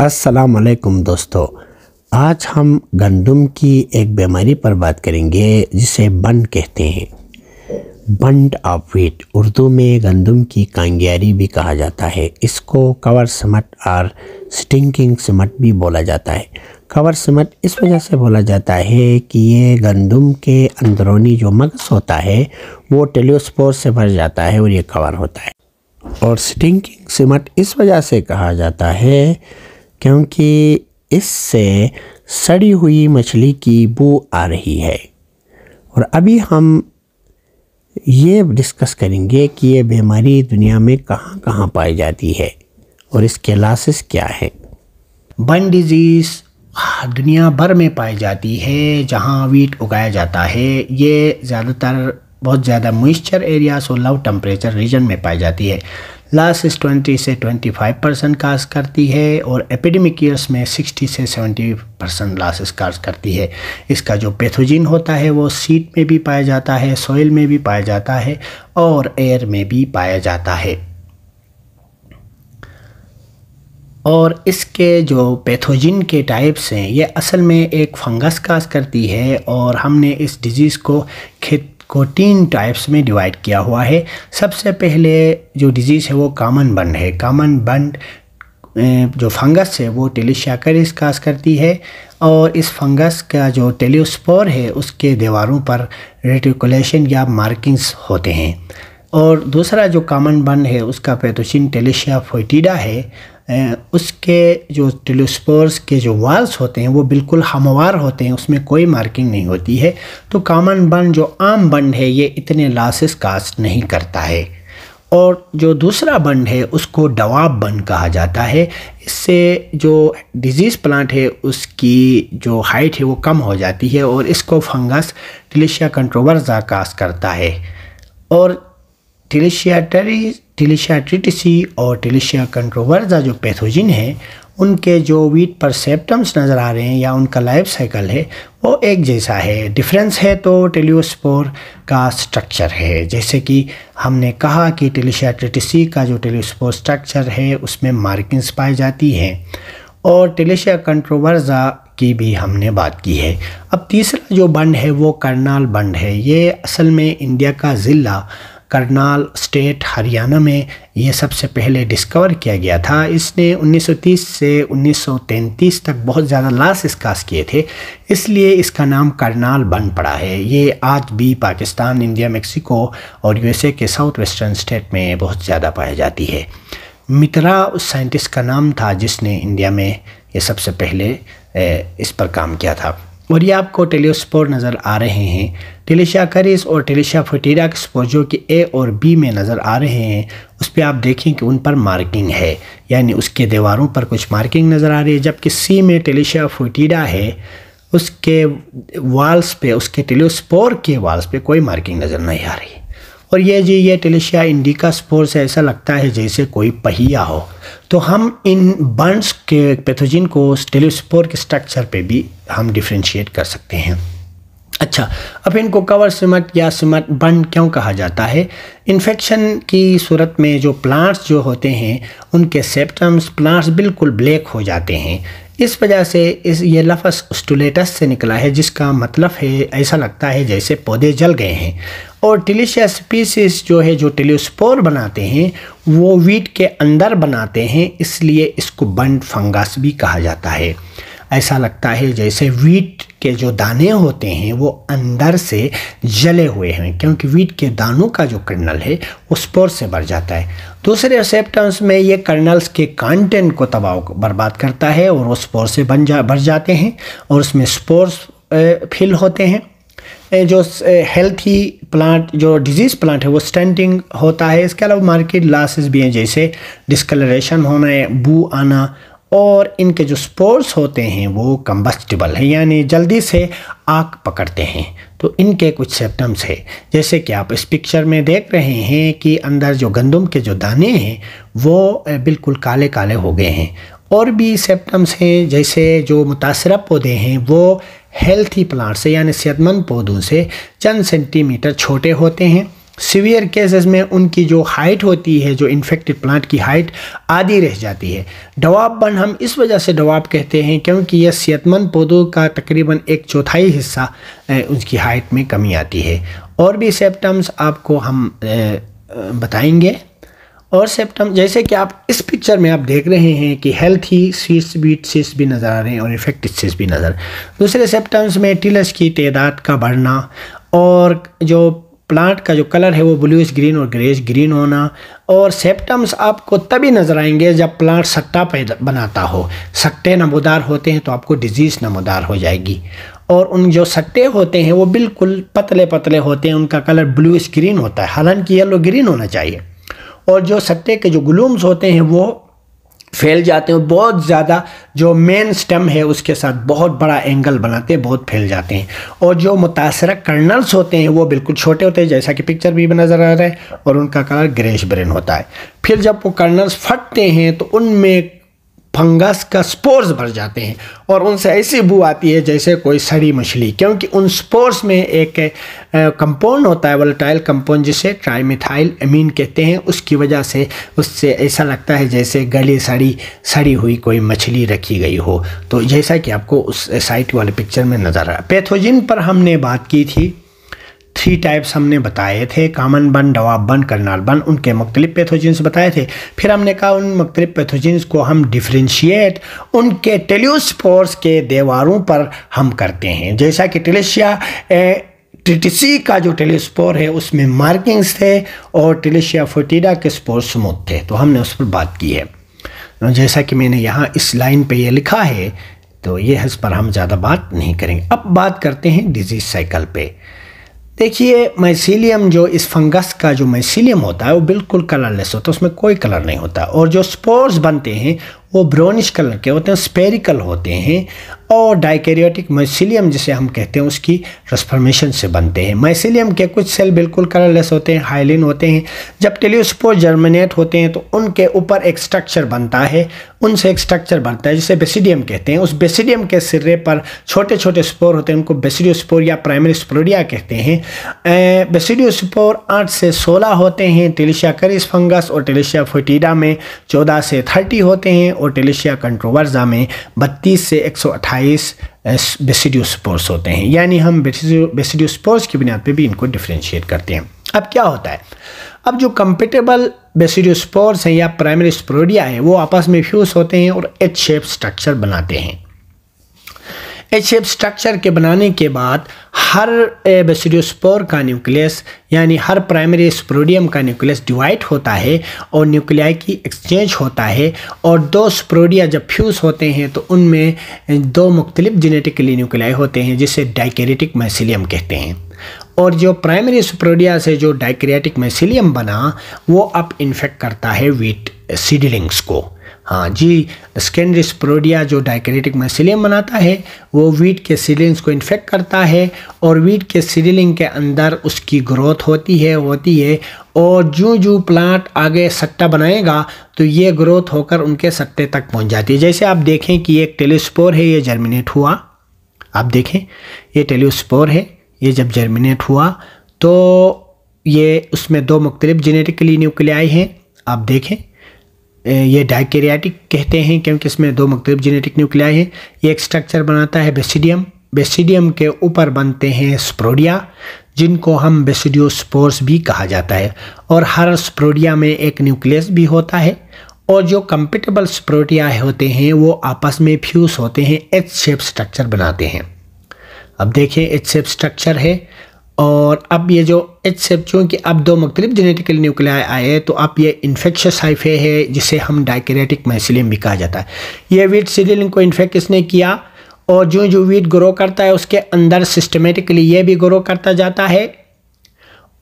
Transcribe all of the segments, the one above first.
असलकम दोस्तों आज हम गंदम की एक बीमारी पर बात करेंगे जिसे बंड कहते हैं बंड ऑफ वीट उर्दू में गंदम की कांग्यारी भी कहा जाता है इसको कवर समट और स्टिंकिंग समट भी बोला जाता है कवर समट इस वजह से बोला जाता है कि ये गंदम के अंदरूनी जो मगस होता है वो टेलियोस्पोर से भर जाता है और ये कवर होता है और स्टिंकिंग सिमट इस वजह से कहा जाता है क्योंकि इससे सड़ी हुई मछली की बू आ रही है और अभी हम ये डिस्कस करेंगे कि ये बीमारी दुनिया में कहाँ कहाँ पाई जाती है और इसके लासेस क्या हैं बन डिज़ीज़ हाँ, दुनिया भर में पाई जाती है जहाँ वीट उगाया जाता है ये ज़्यादातर बहुत ज़्यादा मॉइस्चर एरियाज और लो टम्परेचर रीजन में पाई जाती है लास्ट ट्वेंटी से ट्वेंटी फाइव परसेंट काज करती है और एपिडेमिक ईयर्स में सिक्सटी से सेवेंटी परसेंट लासेस काज करती है इसका जो पैथोजिन होता है वो सीट में भी पाया जाता है सॉइल में भी पाया जाता है और एयर में भी पाया जाता है और इसके जो पैथोजिन के टाइप्स हैं ये असल में एक फंगस काज करती है और हमने इस डिज़ीज़ को खेत को तीन टाइप्स में डिवाइड किया हुआ है सबसे पहले जो डिजीज़ है वो कामन बंड है कामन बंड जो फंगस है वो टेलीशाकरिस काज करती है और इस फंगस का जो टेलीस्पोर है उसके दीवारों पर रेटिकुलेशन या मार्किंग्स होते हैं और दूसरा जो कामन बंड है उसका पेतोशिन टेलीशिया फोटीडा है उसके जो टेलोस्पोर्स के जो वाल्स होते हैं वो बिल्कुल हमवार होते हैं उसमें कोई मार्किंग नहीं होती है तो कॉमन बन जो आम बंड है ये इतने लासेस कास्ट नहीं करता है और जो दूसरा बंड है उसको डवाब बंड कहा जाता है इससे जो डिजीज़ प्लांट है उसकी जो हाइट है वो कम हो जाती है और इसको फंगस टिलिशिया कंट्रोवर्जा कास्ट करता है और टिलिशिया टेरी टिलिशिया ट्रिटिसी और टिलिशिया कंट्रोवर्जा जो पैथोजिन है उनके जो वीट पर सेप्टम्स नज़र आ रहे हैं या उनका लाइफ साइकिल है वो एक जैसा है डिफरेंस है तो टेलियोस्पोर का स्ट्रक्चर है जैसे कि हमने कहा कि टेलिशिया ट्रिटिसी का जो टेलियोस्पोर स्ट्रक्चर है उसमें मार्किंग्स पाई जाती हैं और टेलिशिया कंट्रोवर्जा की भी हमने बात की है अब तीसरा जो बंड है वो करनाल बंड है ये असल में इंडिया का ज़िला करनाल स्टेट हरियाणा में ये सबसे पहले डिस्कवर किया गया था इसने 1930 से 1933 तक बहुत ज़्यादा लाश इसकास किए थे इसलिए इसका नाम करनाल बन पड़ा है ये आज भी पाकिस्तान इंडिया मेक्सिको और यूएसए के साउथ वेस्टर्न स्टेट में बहुत ज़्यादा पाई जाती है मित्रा उस साइंटिस्ट का नाम था जिसने इंडिया में ये सबसे पहले इस पर काम किया था और ये आपको टेलीस्पोर नज़र आ रहे हैं टेलीशा करिस और टेलीशा फटीरा के स्पोजो जो कि ए और बी में नज़र आ रहे हैं उस पर आप देखें कि उन पर मार्किंग है यानी उसके दीवारों पर कुछ मार्किंग नज़र आ रही है जबकि सी में टेलीशा फटीरा है उसके वाल्स पे उसके टेलीस्पोर के वाल्स पे कोई मार्किंग नज़र नहीं आ रही और ये जी ये टेलीशिया इंडिका स्पोर से ऐसा लगता है जैसे कोई पहिया हो तो हम इन बर्न्स के पैथोजिन को टेलीस्पोर के स्ट्रक्चर पे भी हम डिफ्रेंशिएट कर सकते हैं अच्छा अब इनको कवर सिमट या सिमट बन क्यों कहा जाता है इन्फेक्शन की सूरत में जो प्लांट्स जो होते हैं उनके सेप्टम्स प्लांट्स बिल्कुल ब्लैक हो जाते हैं इस वजह से इस ये लफ्स स्टूलेटस से निकला है जिसका मतलब है ऐसा लगता है जैसे पौधे जल गए हैं और टिलिशियस पीसिस जो है जो टेलियोस्पोर बनाते हैं वो वीट के अंदर बनाते हैं इसलिए इसको बंड फंगस भी कहा जाता है ऐसा लगता है जैसे वीट के जो दाने होते हैं वो अंदर से जले हुए हैं क्योंकि वीट के दानों का जो कर्नल है वो स्पोर से भर जाता है दूसरे सेप्टम्स में ये कर्नल्स के कंटेंट को तबाह बर्बाद करता है और वो स्पोर से बन जा भर जाते हैं और उसमें स्पोर्स फिल होते हैं जो हेल्थी प्लांट जो डिजीज़ प्लांट है वो स्टैंडिंग होता है इसके अलावा मार्केट लासेस भी हैं जैसे डिस्कलरेशन होना है बू आना और इनके जो स्पोर्स होते हैं वो कम्बस्टिबल है यानी जल्दी से आग पकड़ते हैं तो इनके कुछ सिम्टम्स है जैसे कि आप इस पिक्चर में देख रहे हैं कि अंदर जो गंदम के जो दाने हैं वो बिल्कुल काले काले हो गए हैं और भी सिम्टम्स हैं जैसे जो मुतासर पौधे हैं वो हेल्थी प्लांट से यानी सेहतमंद पौधों से चंद सेंटीमीटर छोटे होते हैं सीवियर केसेस में उनकी जो हाइट होती है जो इन्फेक्टेड प्लांट की हाइट आधी रह जाती है बन हम इस वजह से डवाब कहते हैं क्योंकि यह सेहतमंद पौधों का तकरीबन एक चौथाई हिस्सा उनकी हाइट में कमी आती है और भी सेप्टम्स आपको हम बताएंगे और सेप्टम जैसे कि आप इस पिक्चर में आप देख रहे हैं कि हेल्थी सीस बीट सीस भी नज़र आ रहे हैं और इफेक्टिव सीस भी नज़र दूसरे सेप्टम्स में टिलस की तदाद का बढ़ना और जो प्लांट का जो कलर है वो ब्लूइश ग्रीन और ग्रेस ग्रीन होना और सेप्टम्स आपको तभी नज़र आएंगे जब प्लांट सट्टा पैदा बनाता हो सट्टे नमोदार होते हैं तो आपको डिजीज़ नमोदार हो जाएगी और उन जो सट्टे होते हैं वो बिल्कुल पतले पतले होते हैं उनका कलर ब्लूइश ग्रीन होता है हालांकि येलो ग्रीन होना चाहिए और जो सट्टे के जो ग्लूम्स होते हैं वो फैल जाते हैं बहुत ज़्यादा जो मेन स्टेम है उसके साथ बहुत बड़ा एंगल बनाते हैं बहुत फैल जाते हैं और जो मुतासर कर्नल्स होते हैं वो बिल्कुल छोटे होते हैं जैसा कि पिक्चर भी नज़र आ रहा है और उनका कलर ग्रेश ब्रेन होता है फिर जब वो कर्नल्स फटते हैं तो उनमें फंगस का स्पोर्स भर जाते हैं और उनसे ऐसी बू आती है जैसे कोई सड़ी मछली क्योंकि उन स्पोर्स में एक कंपाउंड होता है वोलेटाइल कंपाउंड जिसे ट्राईमिथाइल अमीन कहते हैं उसकी वजह से उससे ऐसा लगता है जैसे गली सड़ी सड़ी हुई कोई मछली रखी गई हो तो जैसा कि आपको उस साइट वाले पिक्चर में नज़र आया पैथोजिन पर हमने बात की थी थ्री टाइप्स हमने बताए थे कामन बन डवाब बन करनाल बन उनके मुख्तलिफ पैथोजेंस बताए थे फिर हमने कहा उन मुख्तलिफ पैथोजेंस को हम डिफ्रेंशिएट उनके टेलियोस्पोर्स के दीवारों पर हम करते हैं जैसा कि टेलेशिया ट्रिटिसी e का जो टेलीस्पोर है उसमें मार्किंग्स थे और टेलेशिया फोटीडा के स्पोर स्मूथ थे तो हमने उस पर बात की है जैसा कि मैंने यहाँ इस लाइन पर यह लिखा है तो ये इस पर हम ज़्यादा बात नहीं करेंगे अब बात करते हैं डिजीज़ साइकिल पे देखिए मैसीलियम जो इस फंगस का जो मैसीलियम होता है वो बिल्कुल कलरलेस होता है उसमें कोई कलर नहीं होता और जो स्पोर्स बनते हैं वो ब्राउनिश कलर के होते हैं स्पेरिकल होते हैं और डाइकेरियोटिक माइसिलियम जिसे हम कहते हैं उसकी ट्रांसफॉर्मेशन से बनते हैं माइसिलियम के कुछ सेल बिल्कुल कलरलेस होते हैं हाइलिन होते हैं जब टेलियोस्पोर जर्मिनेट होते हैं तो उनके ऊपर एक स्ट्रक्चर बनता है उनसे एक स्ट्रक्चर बनता है जिसे बेसिडियम कहते हैं उस बेसिडियम के सिरे पर छोटे छोटे स्पोर होते हैं उनको बेसिडियोस्पोर या प्राइमरी स्पोरिया कहते हैं बेसिडियोस्पोर आठ से सोलह होते हैं टेलिशिया करिस फंगस और टेलिशिया फोटीडा में चौदह से थर्टी होते हैं और टेलिशिया कंट्रोवर्जा में 32 से 128 बेसिडियो स्पोर्स होते हैं यानी हम बेसिडियो स्पोर्स की बुनियाद पे भी इनको डिफ्रेंशिएट करते हैं अब क्या होता है अब जो कंपेटेबल बेसिडियो स्पोर्स हैं या प्राइमरी स्प्रोडिया है वो आपस में फ्यूज़ होते हैं और एच शेप स्ट्रक्चर बनाते हैं एच शेप स्ट्रक्चर के बनाने के बाद हर बेसिडियोस्पोर का न्यूक्लियस यानी हर प्राइमरी स्प्रोडियम का न्यूक्लियस डिवाइड होता है और न्यूक्लियाई की एक्सचेंज होता है और दो स्प्रोडिया जब फ्यूज़ होते हैं तो उनमें दो मुख्तलिफ जेनेटिकली न्यूक्लियाई होते हैं जिसे डाइकेरेटिक मैसिलियम कहते हैं और जो प्राइमरी स्प्रोडिया से जो डाइक्रियाटिक मैसिलियम बना वो अब इन्फेक्ट करता है वीट सीडलिंग्स को हाँ जी स्केंड्री स्प्रोडिया जो डायक्रेटिक मैसिलियम बनाता है वो वीट के सीडलिंग्स को इन्फेक्ट करता है और वीट के सीडलिंग के अंदर उसकी ग्रोथ होती है होती है और जो जो प्लांट आगे सट्टा बनाएगा तो ये ग्रोथ होकर उनके सट्टे तक पहुंच जाती है जैसे आप देखें कि एक टेलीस्पोर है ये जर्मिनेट हुआ आप देखें ये टेलीस्पोर है ये जब जर्मिनेट हुआ तो ये उसमें दो मुख्तलिफ जेनेटिकली न्यूक्लियाई हैं आप देखें ये डाइकेरियाटिक कहते हैं क्योंकि इसमें दो मकतब जेनेटिक न्यूक्लियाई है ये एक स्ट्रक्चर बनाता है बेसिडियम बेसिडियम के ऊपर बनते हैं स्प्रोडिया जिनको हम बेसिडियोस्पोर्स भी कहा जाता है और हर स्प्रोडिया में एक न्यूक्लियस भी होता है और जो कंपेटेबल स्प्रोटिया होते हैं वो आपस में फ्यूज़ होते हैं एच शेप स्ट्रक्चर बनाते हैं अब देखिए एच शेप स्ट्रक्चर है और अब ये जो एच सेप चूँकि अब दो मख्तलिफ जेनेटिकली न्यूक्लियाई आए तो अब ये इन्फेक्शस हाइफे है जिसे हम डाइकेरेटिक मैसिलियम भी कहा जाता है ये वीट सीरियल को इन्फेक्ट इसने किया और जो जो वीट ग्रो करता है उसके अंदर सिस्टमेटिकली ये भी ग्रो करता जाता है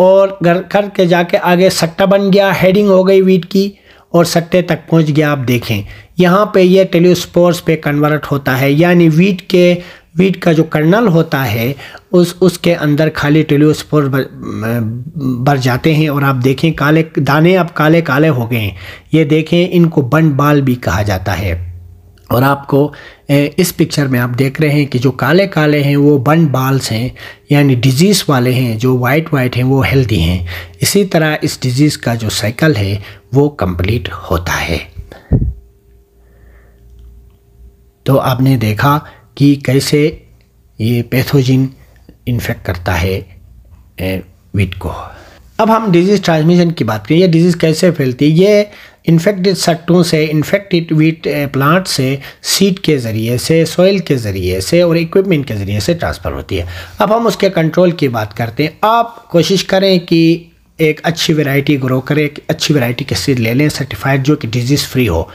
और घर घर के जाके आगे सट्टा बन गया हेडिंग हो गई वीट की और सट्टे तक पहुंच गया आप देखें यहाँ पे ये टेलीस्पोर्स पे कन्वर्ट होता है यानी वीट के वीट का जो कर्नल होता है उस उसके अंदर खाली टेलियोस्पोर भर, भर जाते हैं और आप देखें काले दाने अब काले काले हो गए हैं ये देखें इनको बन बाल भी कहा जाता है और आपको इस पिक्चर में आप देख रहे हैं कि जो काले काले हैं वो बन बाल्स हैं यानी डिजीज़ वाले हैं जो वाइट वाइट हैं वो हेल्दी हैं इसी तरह इस डिजीज़ का जो साइकिल है वो कंप्लीट होता है तो आपने देखा कि कैसे ये पैथोजिन इन्फेक्ट करता है वीट को अब हम डिजीज़ ट्रांसमिशन की बात करें ये डिजीज़ कैसे फैलती है ये इन्फेक्टेड सट्टों से इन्फेक्टेड वीट प्लांट से सीड के ज़रिए से सॉइल के ज़रिए से और इक्विपमेंट के ज़रिए से ट्रांसफ़र होती है अब हम उसके कंट्रोल की बात करते हैं आप कोशिश करें कि एक अच्छी वैरायटी ग्रो करें एक अच्छी वैरायटी के सीड ले लें सर्टिफाइड जो कि डिजीज़ फ्री हो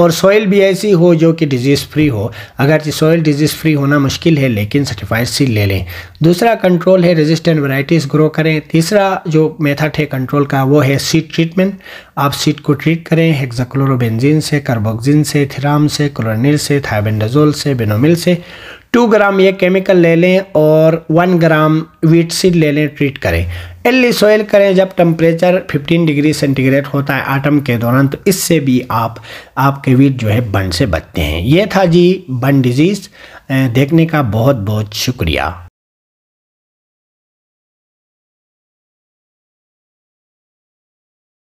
और सॉइल भी ऐसी हो जो कि डिजीज़ फ्री हो अगर सॉइल डिजीज़ फ्री होना मुश्किल है लेकिन सर्टिफाइड सीड ले लें दूसरा कंट्रोल है रेजिस्टेंट वराइटीज़ ग्रो करें तीसरा जो मेथड है कंट्रोल का वो है सीड ट्रीटमेंट आप सीड को ट्रीट करें हेक्जाक्लोरोबेंजिन से कार्बोक्जिन से थिराम से क्लोरनिल से थाबेंडाजोल से बेनोमिल से टू ग्राम ये केमिकल ले लें और वन ग्राम वीट सीड ले लें ट्रीट करें एल्ली सोयल e करें जब टेम्परेचर 15 डिग्री सेंटीग्रेड होता है आटम के दौरान तो इससे भी आप आपके वीट जो है बन से बचते हैं ये था जी बन डिजीज़ देखने का बहुत बहुत शुक्रिया